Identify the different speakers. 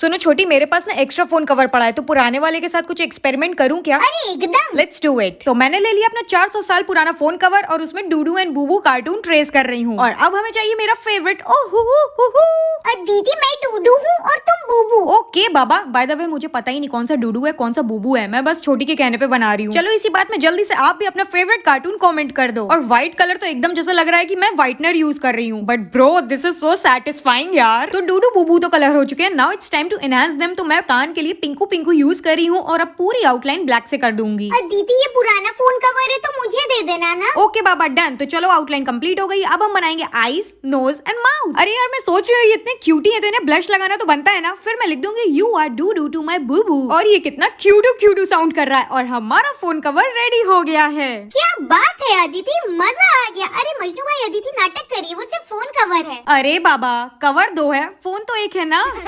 Speaker 1: सुनो छोटी मेरे पास ना एक्स्ट्रा फोन कवर पड़ा है तो पुराने वाले के साथ कुछ एक्सपेरिमेंट करूं क्या अरे एकदम लेट्स डू इट तो मैंने ले लिया अपना 400 साल पुराना फोन कवर और उसमें Dudu and Bubu cartoon trace कर रही हूँ और अब हमें चाहिए मेरा फेवरेट ओह ये बाबा बाय द वे मुझे पता ही नहीं कौन सा डूडू है कौन सा बूबू है मैं बस छोटी के कहने पे बना रही हूँ चलो इसी बात में जल्दी से आप भी अपना फेवरेट कार्टून कमेंट कर दो और व्हाइट कलर तो एकदम जैसा लग रहा है कि मैं व्हाइटनर यूज कर रही हूँ but bro this is so satisfying यार तो डूडू बूबू तो कलर हो चुके हैं now it's time to enhance them तो मैं कान के लिए पिंकू पिंकू यूज कर रही हूँ और अब पूरी आउटलाइन ब्लैक से कर दूंगी दीदी ये पुराना फोन कवर है तो मुझे दे देना ना ओके बाबा डन तो चलो आउटलाइन कम्प्लीट हो गई अब हम बनाएंगे आईज नोज एंड माउथ अरे यार मैं सोच रही हूँ इतने क्यूटी है तो इन्हें ब्लश लगाना तो बनता है ना फिर मैं लिख दूंगी you are Dudu to my Bubu और ये कितना क्यूडू क्यूडू साउंड कर रहा है और हमारा फोन कवर रेडी हो गया है क्या बात है अदिति मजा आ गया अरे मजनू भाई अदिति नाटक करिए वो सिर्फ फोन कवर है अरे बाबा कवर दो है फोन तो एक है ना